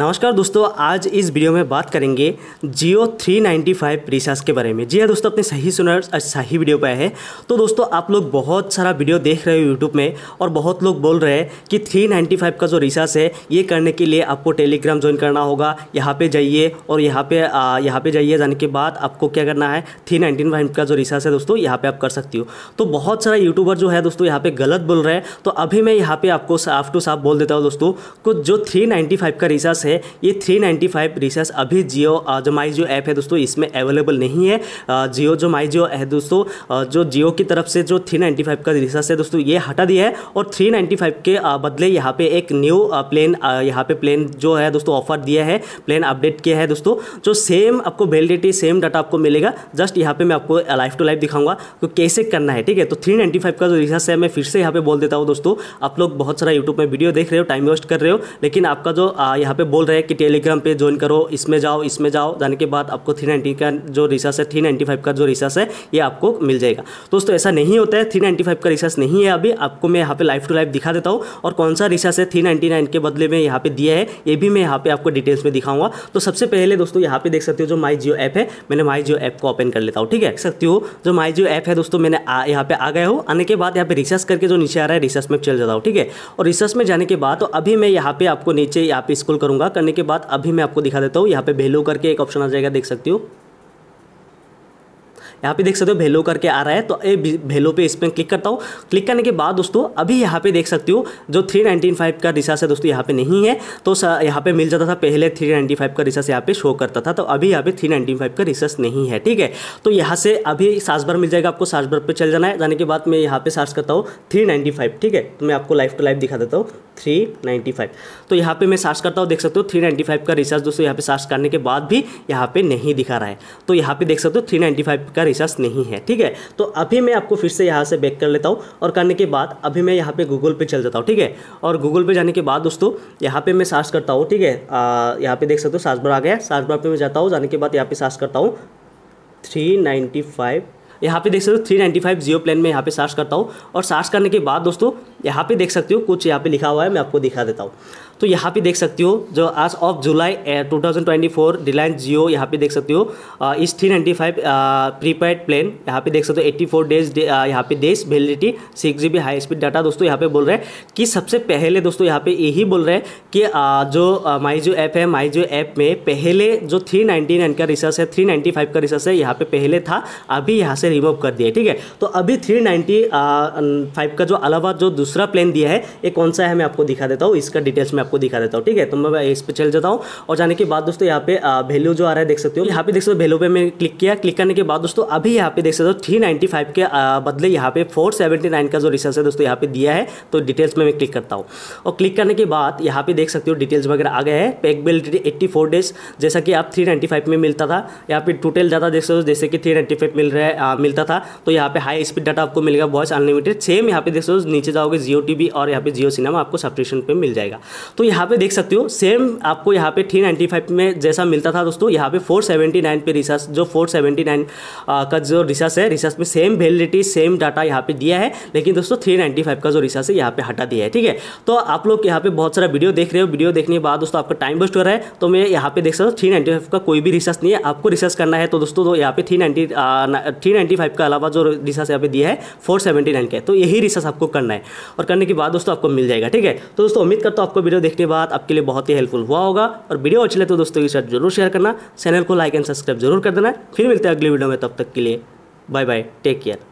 नमस्कार दोस्तों आज इस वीडियो में बात करेंगे जियो 395 नाइन्टी के बारे में जी हाँ दोस्तों अपने सही सुनर सही वीडियो पर है तो दोस्तों आप लोग बहुत सारा वीडियो देख रहे हो यूट्यूब में और बहुत लोग बोल रहे हैं कि 395 का जो रिसार्ज है ये करने के लिए आपको टेलीग्राम ज्वाइन करना होगा यहाँ पर जाइए और यहाँ पर यहाँ पर जाइए जाने के बाद आपको क्या करना है थ्री का जो रिसार्ज है दोस्तों यहाँ पर आप कर सकती हो तो बहुत सारा यूट्यूबर जो है दोस्तों यहाँ पर गलत बोल रहे हैं तो अभी मैं यहाँ पर आपको साफ टू साफ बोल देता हूँ दोस्तों को जो थ्री का रिसार्ज रिसर्स है ये थ्री नाइन्टी फाइव रिचार्ज अभी जियो जो माई जियो ऐप है दोस्तों इसमें अवेलेबल नहीं है जियो जो माई जियो है दोस्तों जो जियो की तरफ से जो थ्री नाइन्टी फाइव का रिसर्स है दोस्तों ये हटा दिया है और थ्री नाइन्टी फाइव के बदले यहाँ पे एक न्यू प्लान यहाँ पे प्लान जो है दोस्तों ऑफर दिया है प्लान अपडेट किया है दोस्तों जो सेम आपको वेलिडिटी सेम डाटा आपको मिलेगा जस्ट यहाँ पर मैं आपको लाइफ टू लाइफ दिखाऊंगा तो कैसे करना है ठीक है तो थ्री नाइन्टी फाइव का जो रिसर्स है मैं फिर से यहाँ पर बोल देता हूँ दोस्तों आप लोग बहुत सारा यूट्यूब में वीडियो देख रहे हो टाइम वेस्ट कर रहे हो लेकिन आपका जो यहाँ पे बोल रहे हैं कि टेलीग्राम पे ज्वाइन करो इसमें जाओ इसमें जाओ जाने के बाद आपको थ्री नाइन्टी का जो रिसर्स है थ्री नाइन्टी फाइव का जो रिसर्स है ये आपको मिल जाएगा दोस्तों ऐसा नहीं होता है थ्री नाइन्टी फाइव का रिसर्स नहीं है अभी आपको मैं यहाँ पे लाइफ टू लाइफ दिखा देता हूँ और कौन सा रिसर्स है थ्री नाइन्टी नाइन के बदले में यहाँ पे दिया है ये भी मैं यहाँ पे आपको डिटेल्स में दिखाऊंगा तो सबसे पहले दोस्तों यहाँ पे देख सकते हो जो माई जियो ऐप है मैंने माई जियो ऐप को ओपन कर लेता हूँ ठीक है देख सकते हो जो माई जियो ऐप है दोस्तों मैंने यहाँ पे आ गया हूँ आने के बाद यहाँ पे रिसर्च करके जो नीचे आ रहा है रिसर्च में चल जाता हूँ ठीक है और रिसर्च में जाने के बाद तो अभी मैं यहाँ पे आपको नीचे यहाँ पे स्कूल करूँगा होगा करने के बाद अभी मैं आपको दिखा देता हूँ यहाँ पे भेलो करके एक ऑप्शन आ जाएगा देख सकती हो यहाँ पे देख सकते हो भेलो करके आ रहा है तो ये भेलो पे इस पर क्लिक करता हूँ क्लिक करने के बाद दोस्तों अभी यहाँ पे देख सकते हो जो 395 का रिसार्स है दोस्तों यहाँ पे नहीं है तो यहाँ पे मिल जाता था पहले 395 का रिसार्स यहाँ पे शो करता था तो अभी यहाँ पे 395 का रिसार्स नहीं है ठीक है तो यहाँ से अभी सार्स भर मिल जाएगा आपको सार्स भर पर चल जाना है जाने के बाद मैं यहाँ पे सार्च करता हूँ थ्री ठीक है तो मैं आपको लाइफ टू लाइफ दिखा देता हूँ थ्री नाइन्टी फाइव तो यहाँ पे मैं सर्च करता हूँ देख सकते हो थ्री नाइन्टी फाइव का रिचार्ज दोस्तों यहाँ पे सर्च करने के बाद भी यहाँ पे नहीं दिखा रहा है तो यहाँ पे देख सकते हो थ्री नाइन्टी फाइव का रिचार्ज नहीं है ठीक है तो अभी मैं आपको फिर से यहाँ से बैक कर लेता हूँ और करने के बाद अभी मैं यहाँ पे गूगल पे चल जाता हूँ ठीक है और गूगल पे जाने के बाद दोस्तों यहाँ पर मैं सर्च करता हूँ ठीक है यहाँ पे देख सकते हो सर्च बार आ गया सर्च बार पे मैं जाता हूँ जाने के बाद यहाँ पे सर्च करता हूँ थ्री नाइन्टी फाइव यहाँ पे देख सकते हो three ninety five Jio plan में यहाँ पे सर्च करता हूँ और सर्च करने के बाद दोस्तों यहाँ पे देख सकते हो कुछ यहाँ पे लिखा हुआ है मैं आपको दिखा देता हूँ तो यहाँ पे देख सकती हो जो आज ऑफ जुलाई 2024 रिलायंस जियो यहाँ पे देख सकती हो इस three ninety five prepaid plan यहाँ पे देख सकते हो 84 डेज eh, यहाँ पे days validity six G high speed data दोस्तों यहाँ पे बोल रहे हैं कि सबसे पहले दोस्तों यहाँ पे यही बोल रहे हैं कि आ, uh, जो माई जो ऐप है माई जो ऐप में पहले जो थ्री नाइन का रिसर्च है थ्री नाइन्टी फाइव का रिसर्च है यहाँ पे पहले था अभी यहाँ से रिमूव कर दिया ठीक है तो अभी थ्री नाइन्टी फाइव का जो अलावा जो दूसरा प्लान दिया है ये कौन सा है मैं आपको दिखा देता हूँ इसका डिटेल्स में आपको दिखा देता हूँ ठीक है तो मैं इस पर चल जाता हूँ और जाने के बाद दोस्तों यहाँ पे वैल्यू जो आ रहा है देख सकते हो यहाँ पे देख सकते हो वैल्यू पे मैं क्लिक किया क्लिक करने के बाद दोस्तों अभी यहाँ पे देख सकते हो थ्री फाइव के बदले यहाँ पे फोर सेवेंटी नाइन का जो रिसर्च है दोस्तों यहाँ पे दिया है तो डिटेल्स में मैं क्लिक करता हूँ और क्लिक करने के बाद यहाँ पे देख सकते हो डिटेल्स वगैरह आ गए हैं पैकबिलिटी एट्टी फोर डेज जैसा कि आप थ्री नाइन्टी फाइव में मिलता था यहाँ पे टोटल डाटा देख सकते हो जैसे कि थ्री फाइव मिल रहा है मिलता था तो यहाँ पे हाई स्पीड डाटा आपको मिलेगा वॉइस अनलिमिटेड सेम यहाँ पे देख सकते हो नीचे जाओगे जियो टी और यहाँ पे जियो सिनेमा आपको सब्सक्रिप्शन पे मिल जाएगा तो तो यहाँ पे देख सकते हो सेम आपको यहाँ पे थ्री नाइन्टी फाइव में जैसा मिलता था दोस्तों यहाँ पे फोर सेवेंटी नाइन पे रिसर्च जो फोर सेवेंटी नाइन का जो रिसर्च है रिसर्च में सेम वैलिडिटी सेम डाटा यहाँ पे दिया है लेकिन दोस्तों थ्री नाइन्टी फाइव का जो रिसर्च है यहाँ पे हटा दिया है ठीक है तो आप लोग यहाँ पे बहुत सारा वीडियो देख रहे हो वीडियो देखने के बाद दोस्तों आपका टाइम वेस्ट हो रहा है तो मैं यहाँ पे देख सकता हूँ थ्री नाइन्टी फाइव का कोई भी रिसर्च नहीं है आपको रिसर्च करना है तो दोस्तों तो यहाँ पे three ninety three ninety five का अलावा जो रिसर्च यहाँ पे दिया है फोर सेवेंटी नाइन का तो यही रिसर्च आपको करना है और करने के बाद दोस्तों आपको मिल जाएगा ठीक है तो दोस्तों उम्मीद करता हूँ आपको वीडियो देख देखने के बाद आपके लिए बहुत ही हेल्पफुल हुआ होगा और वीडियो अच्छी लगे तो दोस्तों के साथ जरूर शेयर करना चैनल को लाइक एंड सब्सक्राइब जरूर कर देना फिर मिलते हैं अगली वीडियो में तब तक के लिए बाय बाय टेक केयर